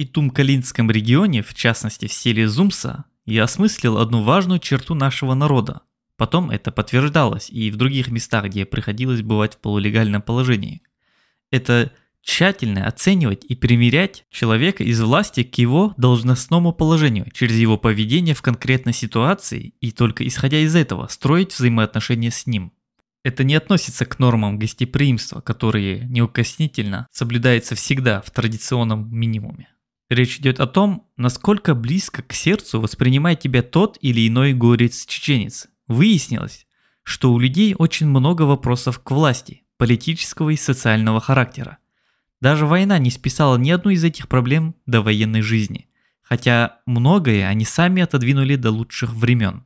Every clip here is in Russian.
и Тумкалинском регионе, в частности в селе Зумса, я осмыслил одну важную черту нашего народа. Потом это подтверждалось и в других местах, где приходилось бывать в полулегальном положении. Это тщательно оценивать и примерять человека из власти к его должностному положению через его поведение в конкретной ситуации и только исходя из этого строить взаимоотношения с ним. Это не относится к нормам гостеприимства, которые неукоснительно соблюдаются всегда в традиционном минимуме. Речь идет о том, насколько близко к сердцу воспринимает тебя тот или иной горец-чеченец. Выяснилось, что у людей очень много вопросов к власти, политического и социального характера. Даже война не списала ни одну из этих проблем до военной жизни, хотя многое они сами отодвинули до лучших времен.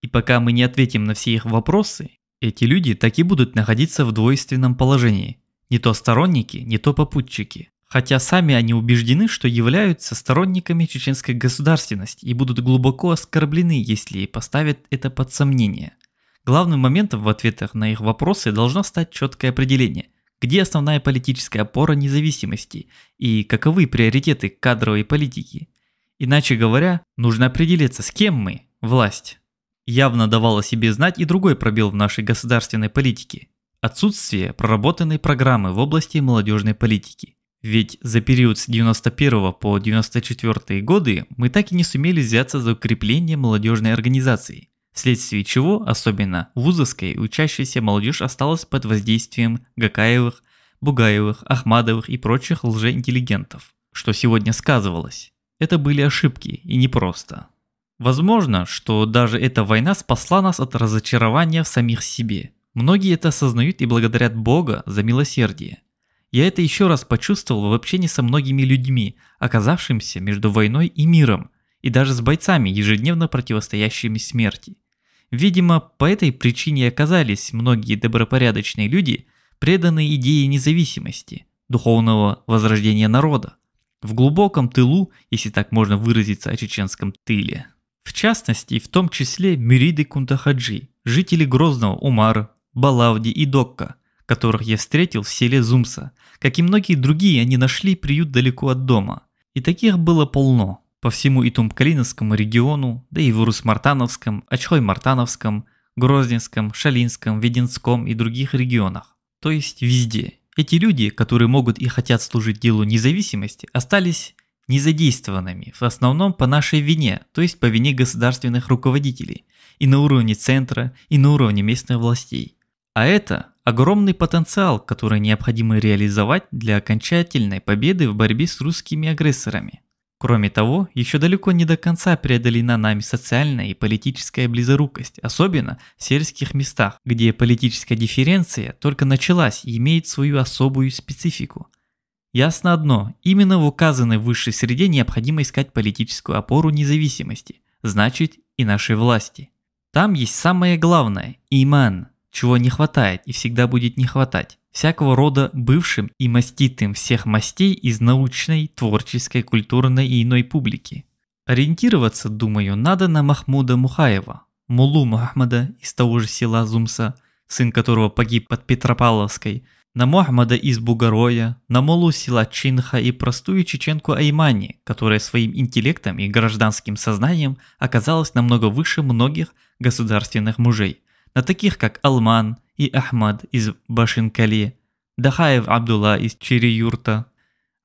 И пока мы не ответим на все их вопросы, эти люди так и будут находиться в двойственном положении. Не то сторонники, не то попутчики хотя сами они убеждены, что являются сторонниками чеченской государственности и будут глубоко оскорблены, если поставят это под сомнение. Главным моментом в ответах на их вопросы должно стать четкое определение, где основная политическая опора независимости и каковы приоритеты кадровой политики. Иначе говоря, нужно определиться, с кем мы – власть. Явно давала себе знать и другой пробел в нашей государственной политике – отсутствие проработанной программы в области молодежной политики – ведь за период с 91 по 94 годы мы так и не сумели взяться за укрепление молодежной организации, вследствие чего, особенно вузовская и учащаяся молодежь осталась под воздействием Гакаевых, Бугаевых, Ахмадовых и прочих лжеинтеллигентов, что сегодня сказывалось. Это были ошибки и не просто. Возможно, что даже эта война спасла нас от разочарования в самих себе. Многие это осознают и благодарят Бога за милосердие – я это еще раз почувствовал в общении со многими людьми, оказавшимися между войной и миром, и даже с бойцами, ежедневно противостоящими смерти. Видимо, по этой причине оказались многие добропорядочные люди, преданные идее независимости, духовного возрождения народа, в глубоком тылу, если так можно выразиться о чеченском тыле. В частности, в том числе Мириды Кунтахаджи, жители Грозного, Умара, Балавди и Докка, которых я встретил в селе Зумса, как и многие другие, они нашли приют далеко от дома. И таких было полно. По всему Итумкалиновскому региону, да и в Урус-Мартановском, Очхой-Мартановском, Грозненском, Шалинском, Веденском и других регионах. То есть везде. Эти люди, которые могут и хотят служить делу независимости, остались незадействованными, в основном по нашей вине, то есть по вине государственных руководителей, и на уровне центра, и на уровне местных властей. А это, огромный потенциал, который необходимо реализовать для окончательной победы в борьбе с русскими агрессорами. Кроме того, еще далеко не до конца преодолена нами социальная и политическая близорукость, особенно в сельских местах, где политическая дифференция только началась и имеет свою особую специфику. Ясно одно, именно в указанной высшей среде необходимо искать политическую опору независимости, значит и нашей власти. Там есть самое главное – иман – чего не хватает и всегда будет не хватать. Всякого рода бывшим и маститым всех мастей из научной, творческой, культурной и иной публики. Ориентироваться, думаю, надо на Махмуда Мухаева, Мулу Махмада из того же села Зумса, сын которого погиб под Петропавловской, на Мухаммада из Бугароя, на Мулу села Чинха и простую чеченку Аймани, которая своим интеллектом и гражданским сознанием оказалась намного выше многих государственных мужей на таких как Алман и Ахмад из Башинкали, Дахаев Абдулла из Чириюрта,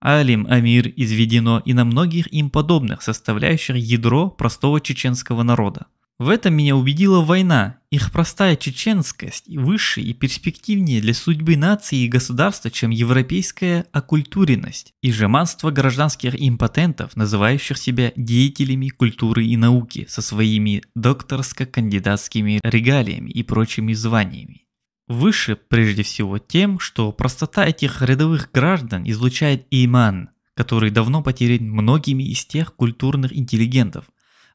Алим Амир из Ведино и на многих им подобных, составляющих ядро простого чеченского народа. В этом меня убедила война, их простая чеченскость выше и перспективнее для судьбы нации и государства, чем европейская оккультуренность и жеманство гражданских импотентов, называющих себя деятелями культуры и науки со своими докторско-кандидатскими регалиями и прочими званиями. Выше прежде всего тем, что простота этих рядовых граждан излучает иман, который давно потерян многими из тех культурных интеллигентов,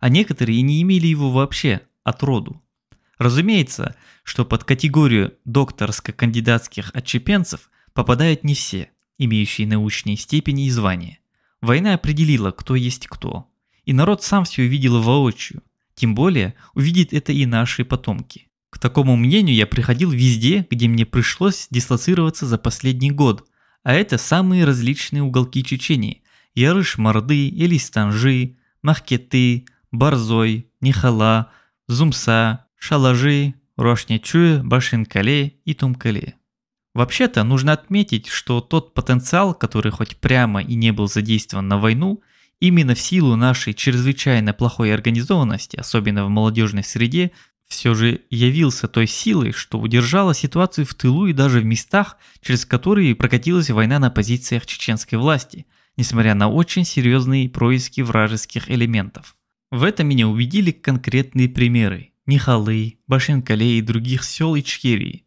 а некоторые и не имели его вообще от роду. Разумеется, что под категорию докторско-кандидатских отчепенцев попадают не все, имеющие научные степени и звания. Война определила, кто есть кто. И народ сам все увидел воочию. Тем более, увидит это и наши потомки. К такому мнению я приходил везде, где мне пришлось дислоцироваться за последний год, а это самые различные уголки Чечении – Ярыш-Морды, Элистанжи, Махкеты, Барзой, Нихала, Зумса, Шалажи, Рошнячуя, Башинкале и Тумкале. Вообще-то нужно отметить, что тот потенциал, который хоть прямо и не был задействован на войну, именно в силу нашей чрезвычайно плохой организованности, особенно в молодежной среде, все же явился той силой, что удержала ситуацию в тылу и даже в местах, через которые прокатилась война на позициях чеченской власти, несмотря на очень серьезные происки вражеских элементов. В это меня убедили конкретные примеры – Нихалы, Башенкале и других сел Ичкерии.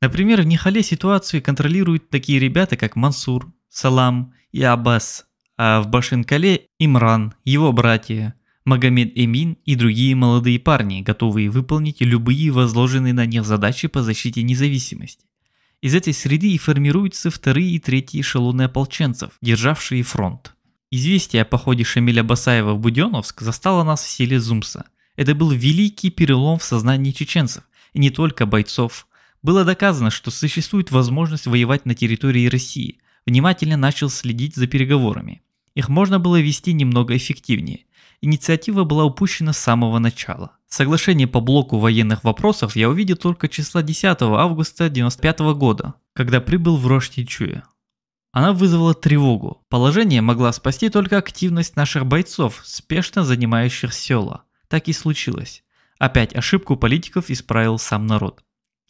Например, в Нихале ситуацию контролируют такие ребята, как Мансур, Салам и Аббас, а в Башенкале – Имран, его братья, Магомед Эмин и другие молодые парни, готовые выполнить любые возложенные на них задачи по защите независимости. Из этой среды и формируются вторые и третьи эшелоны ополченцев, державшие фронт. Известие о походе Шамиля Басаева в Буденновск застало нас в селе Зумса. Это был великий перелом в сознании чеченцев, и не только бойцов. Было доказано, что существует возможность воевать на территории России. Внимательно начал следить за переговорами. Их можно было вести немного эффективнее. Инициатива была упущена с самого начала. Соглашение по блоку военных вопросов я увидел только числа 10 августа 1995 года, когда прибыл в Роштичуя. Она вызвала тревогу. Положение могла спасти только активность наших бойцов, спешно занимающих села. Так и случилось. Опять ошибку политиков исправил сам народ.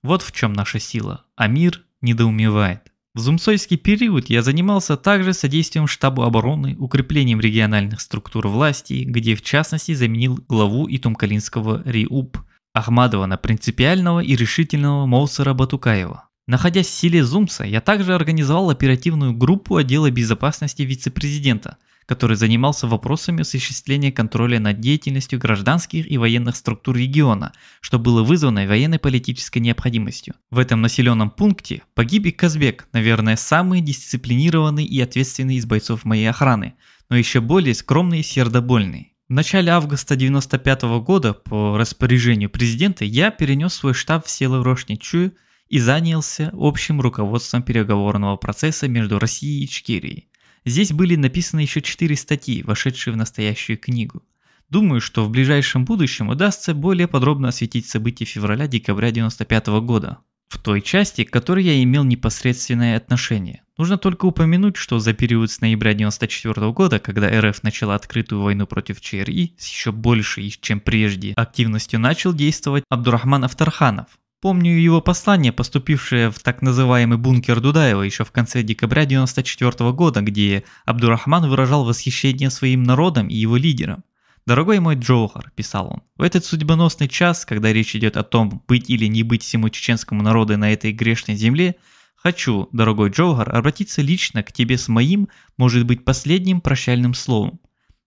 Вот в чем наша сила, а мир недоумевает. В зумсойский период я занимался также содействием штабу обороны, укреплением региональных структур власти, где в частности заменил главу Итумкалинского РИУП Ахмадова на принципиального и решительного Моусера Батукаева. Находясь в селе Зумса, я также организовал оперативную группу отдела безопасности вице-президента, который занимался вопросами осуществления контроля над деятельностью гражданских и военных структур региона, что было вызвано военной политической необходимостью. В этом населенном пункте погиб и Казбек, наверное, самый дисциплинированный и ответственный из бойцов моей охраны, но еще более скромный и сердобольный. В начале августа 1995 года по распоряжению президента я перенес свой штаб в село Рошничу и занялся общим руководством переговорного процесса между Россией и Ичкерией. Здесь были написаны еще четыре статьи, вошедшие в настоящую книгу. Думаю, что в ближайшем будущем удастся более подробно осветить события февраля-декабря 1995 года. В той части, к которой я имел непосредственное отношение. Нужно только упомянуть, что за период с ноября 1994 года, когда РФ начала открытую войну против ЧРИ, с еще большей, чем прежде, активностью начал действовать Абдурахман Авторханов, Помню его послание, поступившее в так называемый бункер Дудаева еще в конце декабря 1994 года, где Абдурахман выражал восхищение своим народом и его лидером. «Дорогой мой Джохар», – писал он, – «в этот судьбоносный час, когда речь идет о том, быть или не быть всему чеченскому народу на этой грешной земле, хочу, дорогой Джохар, обратиться лично к тебе с моим, может быть, последним прощальным словом.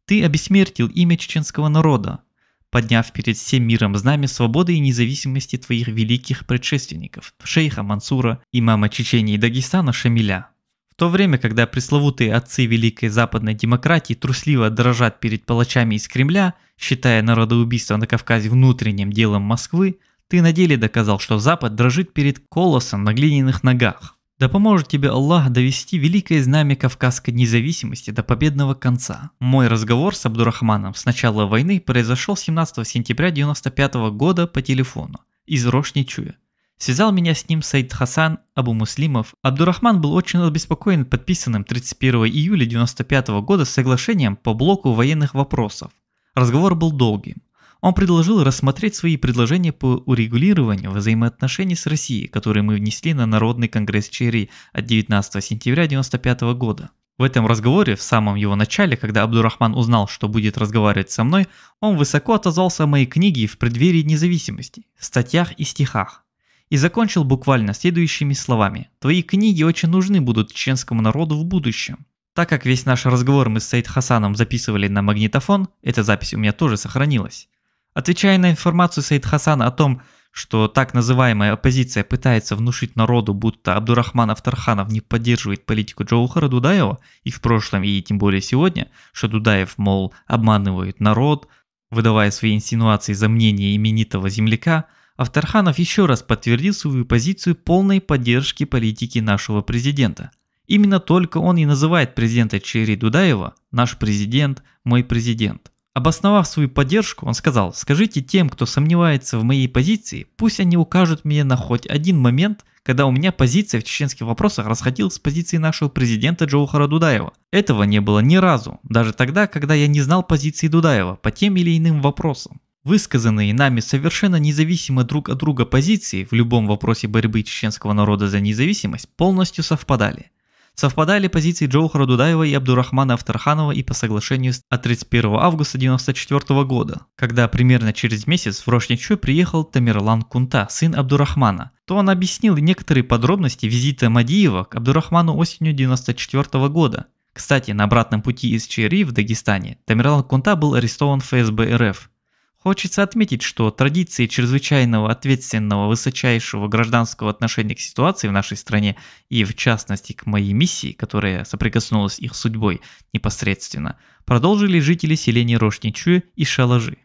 Ты обесмертил имя чеченского народа, подняв перед всем миром знамя свободы и независимости твоих великих предшественников, шейха Мансура, имама Чечении и Дагестана Шамиля. В то время, когда пресловутые отцы великой западной демократии трусливо дрожат перед палачами из Кремля, считая народоубийство на Кавказе внутренним делом Москвы, ты на деле доказал, что Запад дрожит перед колоссом на глиняных ногах. Да поможет тебе Аллах довести великое знамя Кавказской независимости до победного конца. Мой разговор с Абдурахманом с начала войны произошел 17 сентября 1995 года по телефону из Рошничуя. Связал меня с ним Саид Хасан Абу Муслимов. Абдурахман был очень обеспокоен подписанным 31 июля 1995 года соглашением по блоку военных вопросов. Разговор был долгим. Он предложил рассмотреть свои предложения по урегулированию взаимоотношений с Россией, которые мы внесли на Народный конгресс Черри от 19 сентября 1995 года. В этом разговоре, в самом его начале, когда Абдурахман узнал, что будет разговаривать со мной, он высоко отозвался о моей книге в преддверии независимости, статьях и стихах. И закончил буквально следующими словами. «Твои книги очень нужны будут чеченскому народу в будущем». Так как весь наш разговор мы с Саид Хасаном записывали на магнитофон, эта запись у меня тоже сохранилась, Отвечая на информацию Саид Хасана о том, что так называемая оппозиция пытается внушить народу, будто Абдурахманов Тарханов не поддерживает политику Джоухара Дудаева, и в прошлом, и тем более сегодня, что Дудаев, мол, обманывает народ, выдавая свои инсинуации за мнение именитого земляка, Авторханов еще раз подтвердил свою позицию полной поддержки политики нашего президента. Именно только он и называет президента Черри Дудаева «наш президент, мой президент». Обосновав свою поддержку, он сказал, скажите тем, кто сомневается в моей позиции, пусть они укажут мне на хоть один момент, когда у меня позиция в чеченских вопросах расходилась с позицией нашего президента Джоухара Дудаева. Этого не было ни разу, даже тогда, когда я не знал позиции Дудаева по тем или иным вопросам. Высказанные нами совершенно независимо друг от друга позиции в любом вопросе борьбы чеченского народа за независимость полностью совпадали. Совпадали позиции Джоухара Дудаева и Абдурахмана Авторханова и по соглашению от 31 августа 1994 года, когда примерно через месяц в Рошничу приехал Тамерлан Кунта, сын Абдурахмана, то он объяснил некоторые подробности визита Мадиева к Абдурахману осенью 1994 года. Кстати, на обратном пути из Чери в Дагестане Тамерлан Кунта был арестован ФСБ РФ – Хочется отметить, что традиции чрезвычайного ответственного высочайшего гражданского отношения к ситуации в нашей стране и в частности к моей миссии, которая соприкоснулась их судьбой непосредственно, продолжили жители селений Рошничуя и Шалажи.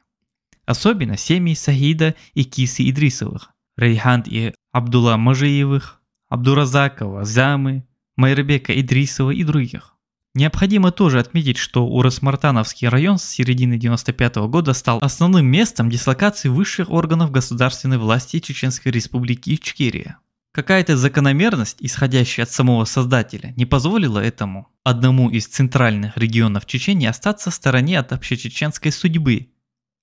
Особенно семьи Сагида и Кисы Идрисовых, Рейханд и Абдулла Мажиевых, Абдуразакова, Замы, Майрбека Идрисова и других. Необходимо тоже отметить, что Урасмартановский район с середины 95 -го года стал основным местом дислокации высших органов государственной власти Чеченской Республики Ичкерия. Какая-то закономерность, исходящая от самого создателя, не позволила этому одному из центральных регионов Чечении остаться в стороне от общечеченской судьбы,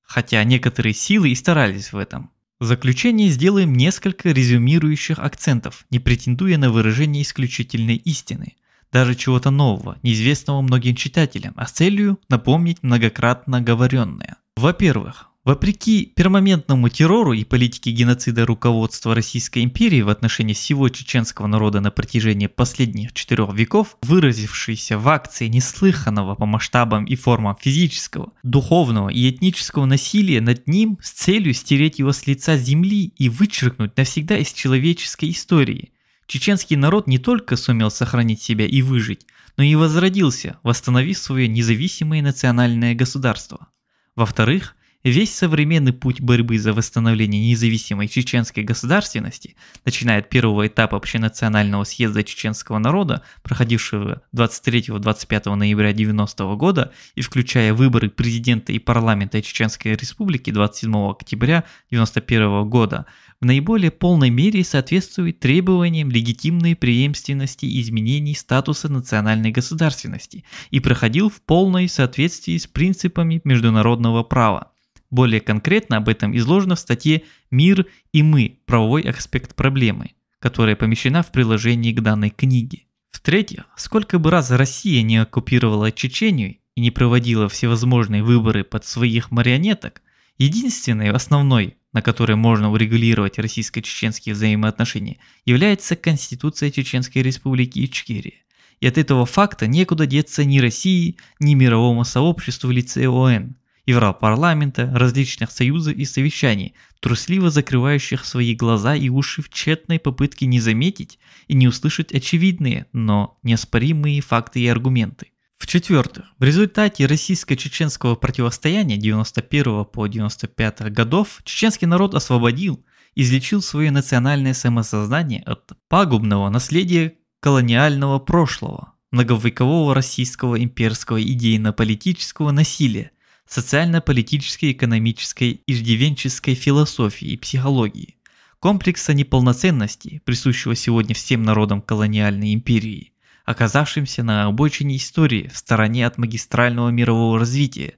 хотя некоторые силы и старались в этом. В заключение сделаем несколько резюмирующих акцентов, не претендуя на выражение исключительной истины – даже чего-то нового, неизвестного многим читателям, а с целью напомнить многократно говоренное. Во-первых, Вопреки пермоментному террору и политике геноцида руководства Российской империи в отношении всего чеченского народа на протяжении последних четырех веков, выразившейся в акции неслыханного по масштабам и формам физического, духовного и этнического насилия над ним с целью стереть его с лица земли и вычеркнуть навсегда из человеческой истории – Чеченский народ не только сумел сохранить себя и выжить, но и возродился, восстановив свое независимое национальное государство. Во-вторых, весь современный путь борьбы за восстановление независимой чеченской государственности, начиная от первого этапа общенационального съезда чеченского народа, проходившего 23-25 ноября 1990 года и включая выборы президента и парламента Чеченской республики 27 октября 1991 года – в наиболее полной мере соответствует требованиям легитимной преемственности изменений статуса национальной государственности и проходил в полной соответствии с принципами международного права. Более конкретно об этом изложено в статье «Мир и мы. Правовой аспект проблемы», которая помещена в приложении к данной книге. В-третьих, сколько бы раз Россия не оккупировала Чечению и не проводила всевозможные выборы под своих марионеток, единственной основной на которой можно урегулировать российско-чеченские взаимоотношения, является Конституция Чеченской Республики Ичкерия. И от этого факта некуда деться ни России, ни мировому сообществу в лице ООН, Европарламента, различных союзов и совещаний, трусливо закрывающих свои глаза и уши в тщетной попытке не заметить и не услышать очевидные, но неоспоримые факты и аргументы. В-четвертых, в результате российско-чеченского противостояния 91 по 95 годов чеченский народ освободил, излечил свое национальное самосознание от пагубного наследия колониального прошлого, многовекового российского имперского идейно-политического насилия, социально-политической, экономической, иждивенческой философии и психологии, комплекса неполноценности, присущего сегодня всем народам колониальной империи – оказавшимся на обочине истории в стороне от магистрального мирового развития.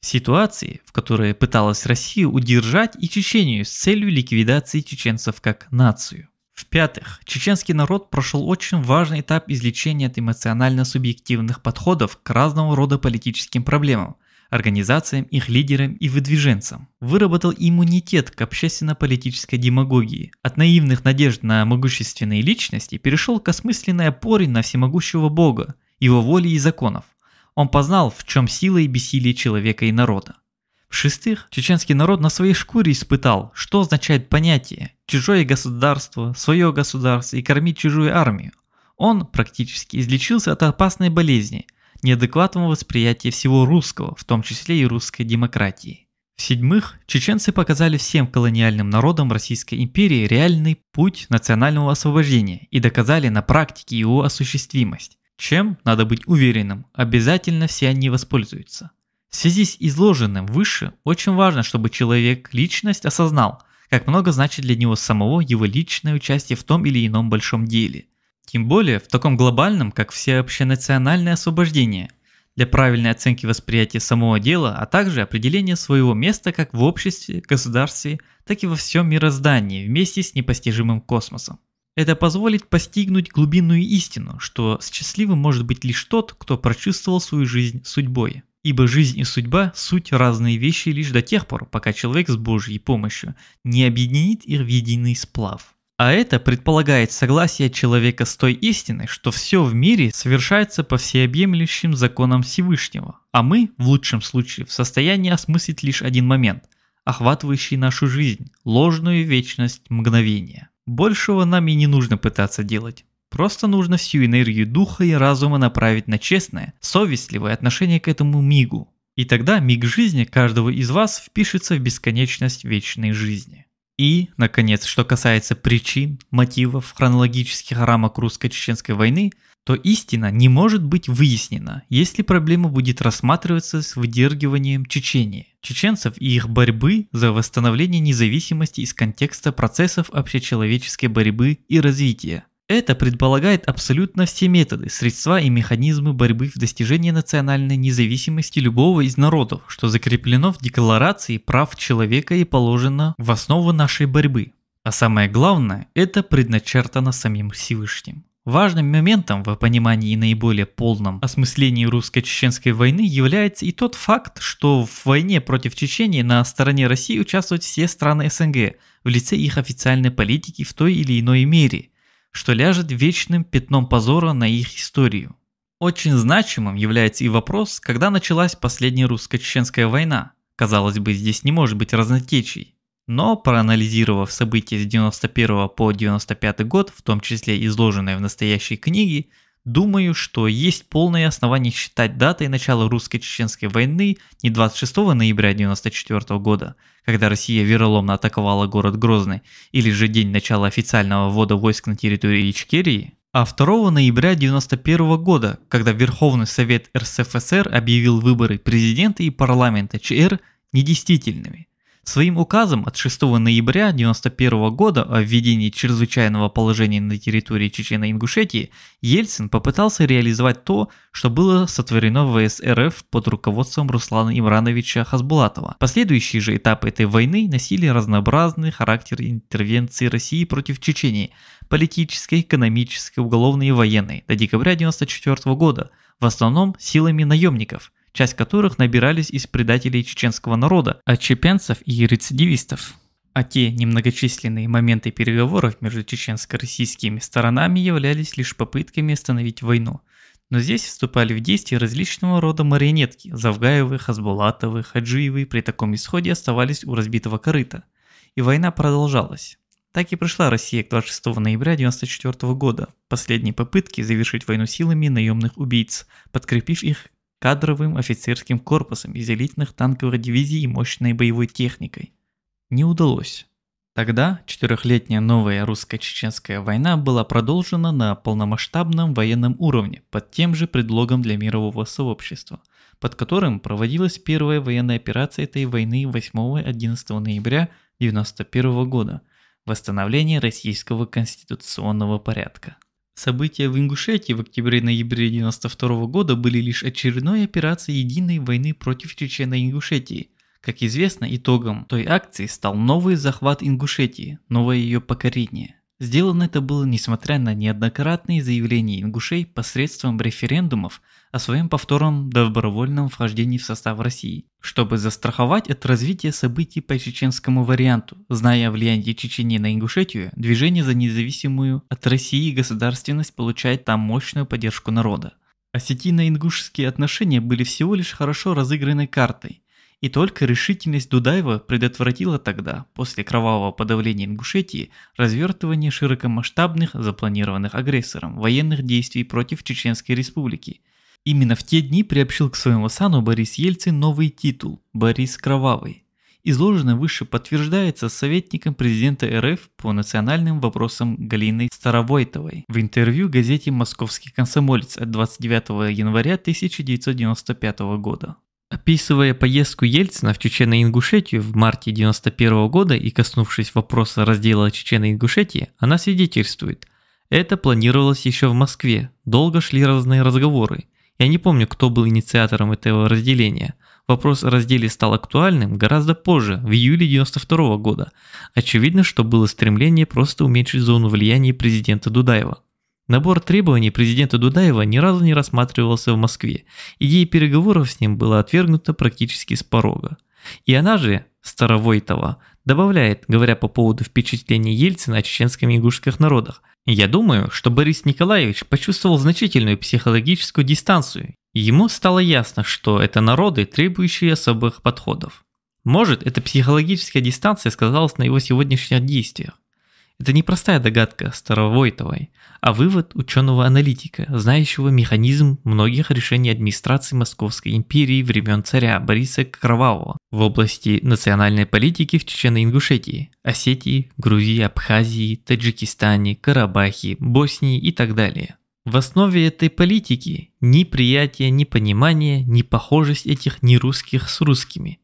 Ситуации, в которой пыталась Россия удержать и Чечению с целью ликвидации чеченцев как нацию. В-пятых, чеченский народ прошел очень важный этап излечения от эмоционально-субъективных подходов к разного рода политическим проблемам, организациям, их лидерам и выдвиженцам. Выработал иммунитет к общественно-политической демагогии. От наивных надежд на могущественные личности перешел к осмысленной опоре на всемогущего бога, его воли и законов. Он познал, в чем сила и бессилие человека и народа. В-шестых, чеченский народ на своей шкуре испытал, что означает понятие «чужое государство», «свое государство» и «кормить чужую армию». Он практически излечился от опасной болезни, неадекватного восприятия всего русского, в том числе и русской демократии. В-седьмых, чеченцы показали всем колониальным народам Российской империи реальный путь национального освобождения и доказали на практике его осуществимость. Чем, надо быть уверенным, обязательно все они воспользуются. В связи с изложенным выше, очень важно, чтобы человек-личность осознал, как много значит для него самого его личное участие в том или ином большом деле – тем более в таком глобальном, как всеобщенациональное освобождение, для правильной оценки восприятия самого дела, а также определения своего места как в обществе, государстве, так и во всем мироздании вместе с непостижимым космосом. Это позволит постигнуть глубинную истину, что счастливым может быть лишь тот, кто прочувствовал свою жизнь судьбой. Ибо жизнь и судьба – суть разные вещи лишь до тех пор, пока человек с Божьей помощью не объединит их в единый сплав. А это предполагает согласие человека с той истиной, что все в мире совершается по всеобъемлющим законам Всевышнего, а мы, в лучшем случае, в состоянии осмыслить лишь один момент, охватывающий нашу жизнь, ложную вечность мгновения. Большего нам и не нужно пытаться делать. Просто нужно всю энергию духа и разума направить на честное, совестливое отношение к этому мигу. И тогда миг жизни каждого из вас впишется в бесконечность вечной жизни. И, наконец, что касается причин, мотивов, хронологических рамок русско-чеченской войны, то истина не может быть выяснена, если проблема будет рассматриваться с выдергиванием Чечении, чеченцев и их борьбы за восстановление независимости из контекста процессов общечеловеческой борьбы и развития. Это предполагает абсолютно все методы, средства и механизмы борьбы в достижении национальной независимости любого из народов, что закреплено в Декларации прав человека и положено в основу нашей борьбы. А самое главное, это предначертано самим Всевышним. Важным моментом в понимании и наиболее полном осмыслении русско-чеченской войны является и тот факт, что в войне против Чечении на стороне России участвуют все страны СНГ в лице их официальной политики в той или иной мере – что ляжет вечным пятном позора на их историю. Очень значимым является и вопрос, когда началась последняя русско-чеченская война. Казалось бы, здесь не может быть разнотечий. Но проанализировав события с 91 по 95 год, в том числе изложенные в настоящей книге, Думаю, что есть полное основание считать датой начала русско-чеченской войны не 26 ноября 1994 года, когда Россия вероломно атаковала город Грозный, или же день начала официального ввода войск на территории Ичкерии, а 2 ноября 1991 года, когда Верховный Совет РСФСР объявил выборы президента и парламента ЧР недействительными – Своим указом от 6 ноября 1991 года о введении чрезвычайного положения на территории Чечено-Ингушетии Ельцин попытался реализовать то, что было сотворено в СРФ под руководством Руслана Имрановича Хасбулатова. Последующие же этапы этой войны носили разнообразный характер интервенции России против Чечении – политической, экономической, уголовной и военной до декабря 1994 года, в основном силами наемников – часть которых набирались из предателей чеченского народа, отчепенцев и рецидивистов. А те немногочисленные моменты переговоров между чеченско-российскими сторонами являлись лишь попытками остановить войну. Но здесь вступали в действие различного рода марионетки – Завгаевы, Хазбулатовы, Хаджиевы при таком исходе оставались у разбитого корыта. И война продолжалась. Так и пришла Россия к 26 ноября 1994 года, последней попытки завершить войну силами наемных убийц, подкрепив их кадровым офицерским корпусом из элитных танковых дивизий и мощной боевой техникой. Не удалось. Тогда четырехлетняя новая русско-чеченская война была продолжена на полномасштабном военном уровне под тем же предлогом для мирового сообщества, под которым проводилась первая военная операция этой войны 8-11 ноября 1991 года – восстановление российского конституционного порядка. События в Ингушетии в октябре-ноябре 1992 года были лишь очередной операцией единой войны против Чечено-Ингушетии. Как известно, итогом той акции стал новый захват Ингушетии, новое ее покорение. Сделано это было несмотря на неоднократные заявления ингушей посредством референдумов о своем повторном добровольном вхождении в состав России, чтобы застраховать от развития событий по чеченскому варианту. Зная влияние Чечни на Ингушетию, движение за независимую от России государственность получает там мощную поддержку народа. Осетино-ингушские а отношения были всего лишь хорошо разыгранной картой, и только решительность Дудаева предотвратила тогда, после кровавого подавления Ингушетии, развертывание широкомасштабных, запланированных агрессором, военных действий против Чеченской республики – Именно в те дни приобщил к своему сану Борис Ельцин новый титул – Борис Кровавый. Изложенное выше подтверждается советником президента РФ по национальным вопросам Галиной Старовойтовой в интервью газете «Московский комсомолец» от 29 января 1995 года. Описывая поездку Ельцина в Чечено-Ингушетию в марте 1991 года и коснувшись вопроса раздела Чечено-Ингушетии, она свидетельствует – это планировалось еще в Москве, долго шли разные разговоры – я не помню, кто был инициатором этого разделения. Вопрос о разделе стал актуальным гораздо позже, в июле 92 года. Очевидно, что было стремление просто уменьшить зону влияния президента Дудаева. Набор требований президента Дудаева ни разу не рассматривался в Москве. Идея переговоров с ним была отвергнута практически с порога. И она же, Старовойтова, добавляет, говоря по поводу впечатлений Ельцина о чеченском и ингушских народах – я думаю, что Борис Николаевич почувствовал значительную психологическую дистанцию, и ему стало ясно, что это народы, требующие особых подходов. Может, эта психологическая дистанция сказалась на его сегодняшних действиях. Это не простая догадка Старовойтовой, а вывод ученого-аналитика, знающего механизм многих решений администрации Московской империи времен царя Бориса Кровавого в области национальной политики в Чечено-Ингушетии, Осетии, Грузии, Абхазии, Таджикистане, Карабахе, Боснии и так далее. В основе этой политики ни приятие, ни понимание, ни похожесть этих нерусских с русскими –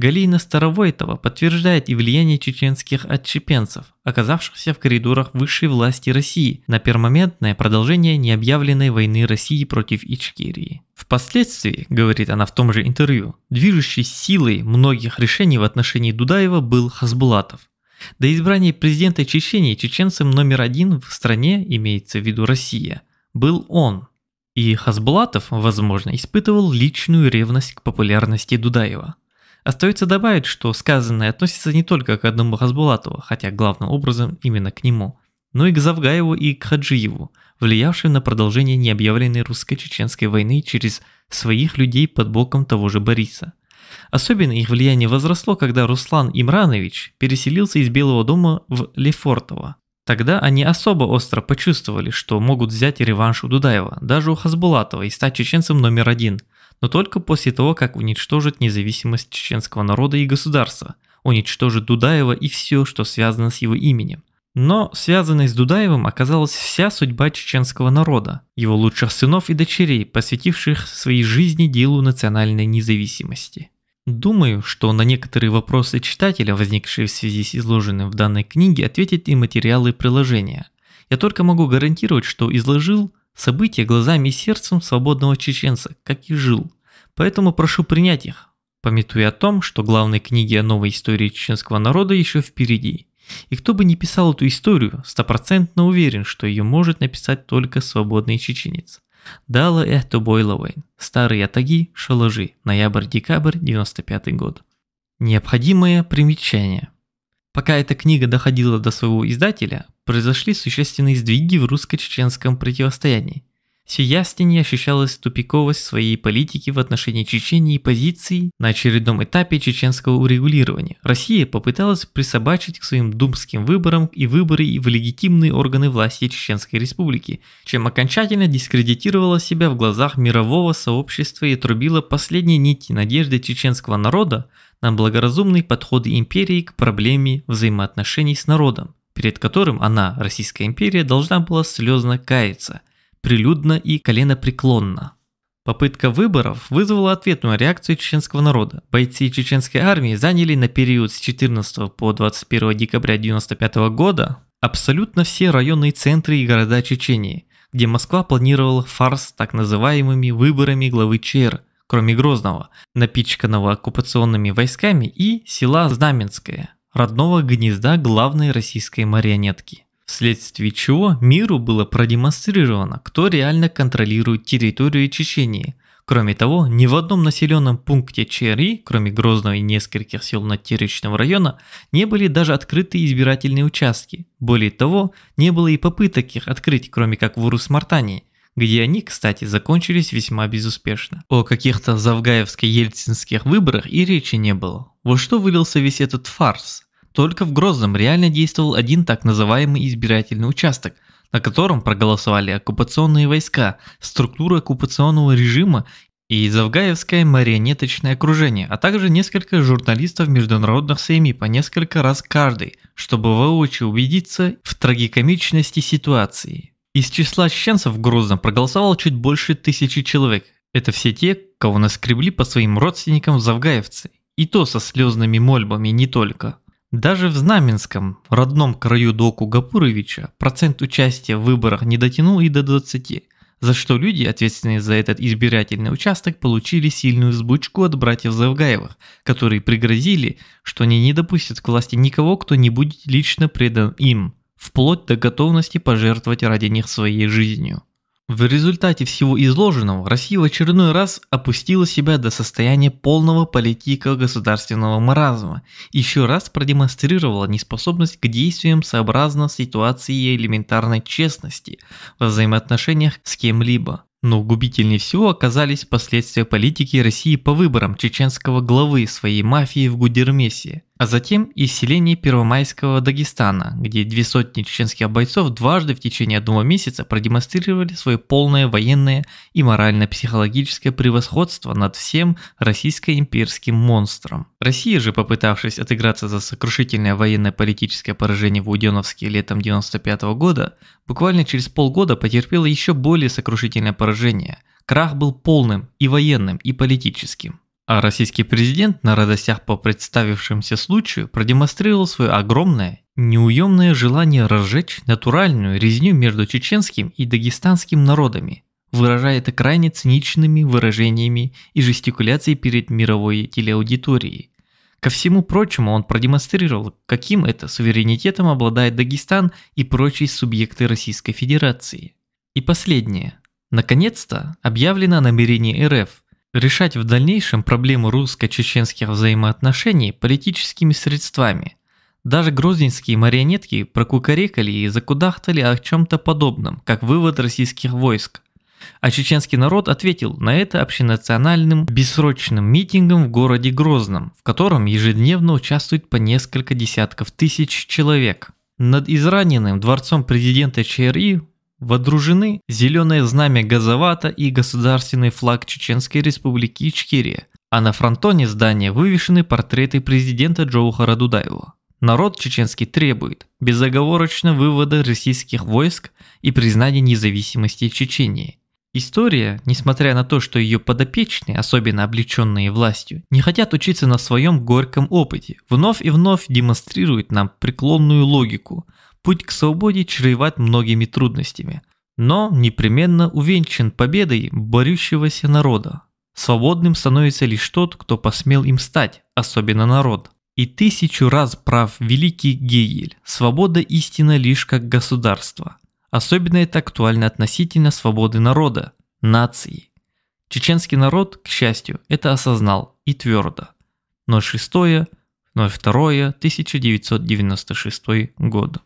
Галина Старовойтова подтверждает и влияние чеченских отщепенцев, оказавшихся в коридорах высшей власти России на пермоментное продолжение необъявленной войны России против Ичкерии. Впоследствии, говорит она в том же интервью, движущей силой многих решений в отношении Дудаева был Хасбулатов. До избрания президента Чечении чеченцем номер один в стране, имеется в виду Россия, был он. И Хасбулатов, возможно, испытывал личную ревность к популярности Дудаева – Остается добавить, что сказанное относится не только к одному Хасбулатову, хотя главным образом именно к нему, но и к Завгаеву и к Хаджиеву, влиявшим на продолжение необъявленной русско-чеченской войны через своих людей под боком того же Бориса. Особенно их влияние возросло, когда Руслан Имранович переселился из Белого дома в Лефортово. Тогда они особо остро почувствовали, что могут взять реванш у Дудаева, даже у Хасбулатова, и стать чеченцем номер один – но только после того, как уничтожит независимость чеченского народа и государства, уничтожит Дудаева и все, что связано с его именем. Но связанной с Дудаевым оказалась вся судьба чеченского народа, его лучших сынов и дочерей, посвятивших своей жизни делу национальной независимости. Думаю, что на некоторые вопросы читателя, возникшие в связи с изложенным в данной книге, ответят и материалы приложения. Я только могу гарантировать, что изложил события глазами и сердцем свободного чеченца, как и жил. Поэтому прошу принять их, пометуя о том, что главные книги о новой истории чеченского народа еще впереди. И кто бы ни писал эту историю, стопроцентно уверен, что ее может написать только свободный чеченец. Дала это Бойловейн. Старые атаги, шалажи. Ноябрь-декабрь 95 год. Необходимое примечание – Пока эта книга доходила до своего издателя, произошли существенные сдвиги в русско-чеченском противостоянии. Сия стене ощущалась тупиковость своей политики в отношении Чечении и позиций на очередном этапе чеченского урегулирования. Россия попыталась присобачить к своим думским выборам и выборы в легитимные органы власти Чеченской Республики, чем окончательно дискредитировала себя в глазах мирового сообщества и трубила последние нити надежды чеченского народа на благоразумные подходы империи к проблеме взаимоотношений с народом, перед которым она, Российская империя, должна была слезно каяться – прилюдно и коленопреклонно. Попытка выборов вызвала ответную реакцию чеченского народа. Бойцы чеченской армии заняли на период с 14 по 21 декабря 1995 года абсолютно все районные центры и города Чечении, где Москва планировала фарс так называемыми выборами главы ЧР, кроме Грозного, напичканного оккупационными войсками и села Знаменское, родного гнезда главной российской марионетки вследствие чего миру было продемонстрировано, кто реально контролирует территорию Чечении. Кроме того, ни в одном населенном пункте ЧРИ, кроме Грозного и нескольких сел на Натеречного района, не были даже открыты избирательные участки. Более того, не было и попыток их открыть, кроме как в Урус-Мартании где они, кстати, закончились весьма безуспешно. О каких-то завгаевско-ельцинских выборах и речи не было. Во что вылился весь этот фарс? Только в Грозном реально действовал один так называемый избирательный участок, на котором проголосовали оккупационные войска, структура оккупационного режима и Завгаевское марионеточное окружение, а также несколько журналистов международных СМИ по несколько раз каждый, чтобы воочию убедиться в трагикомичности ситуации. Из числа чеченцев в Грозном проголосовало чуть больше тысячи человек. Это все те, кого наскребли по своим родственникам завгаевцы. И то со слезными мольбами не только. Даже в Знаменском, родном краю Доку Гапуровича, процент участия в выборах не дотянул и до 20, за что люди, ответственные за этот избирательный участок, получили сильную взбучку от братьев Завгаевых, которые пригрозили, что они не допустят к власти никого, кто не будет лично предан им, вплоть до готовности пожертвовать ради них своей жизнью. В результате всего изложенного Россия в очередной раз опустила себя до состояния полного политико-государственного маразма, еще раз продемонстрировала неспособность к действиям сообразно ситуации элементарной честности во взаимоотношениях с кем-либо. Но губительнее всего оказались последствия политики России по выборам чеченского главы своей мафии в Гудермесе – а затем и в селении Первомайского Дагестана, где две сотни чеченских бойцов дважды в течение одного месяца продемонстрировали свое полное военное и морально-психологическое превосходство над всем российско-имперским монстром. Россия же, попытавшись отыграться за сокрушительное военно-политическое поражение в Уденовске летом 1995 года, буквально через полгода потерпела еще более сокрушительное поражение. Крах был полным и военным, и политическим. А российский президент на радостях по представившимся случаю продемонстрировал свое огромное, неуемное желание разжечь натуральную резню между чеченским и дагестанским народами, выражая это крайне циничными выражениями и жестикуляцией перед мировой телеаудиторией. Ко всему прочему, он продемонстрировал, каким это суверенитетом обладает Дагестан и прочие субъекты Российской Федерации. И последнее. Наконец-то объявлено намерение РФ – решать в дальнейшем проблему русско-чеченских взаимоотношений политическими средствами. Даже грозненские марионетки прокукарекали и закудахтали о чем-то подобном, как вывод российских войск. А чеченский народ ответил на это общенациональным бессрочным митингом в городе Грозном, в котором ежедневно участвует по несколько десятков тысяч человек. Над израненным дворцом президента ЧРИ Водружены зеленое знамя Газовата и государственный флаг Чеченской республики Ичкерия, а на фронтоне здания вывешены портреты президента Джоухара Дудаева. Народ чеченский требует безоговорочно вывода российских войск и признания независимости Чечении. История, несмотря на то, что ее подопечные, особенно облеченные властью, не хотят учиться на своем горьком опыте, вновь и вновь демонстрирует нам преклонную логику – путь к свободе чреват многими трудностями, но непременно увенчан победой борющегося народа. Свободным становится лишь тот, кто посмел им стать, особенно народ. И тысячу раз прав великий Гегель, свобода истина лишь как государство. Особенно это актуально относительно свободы народа, нации. Чеченский народ, к счастью, это осознал и твердо. 06.02.1996 год.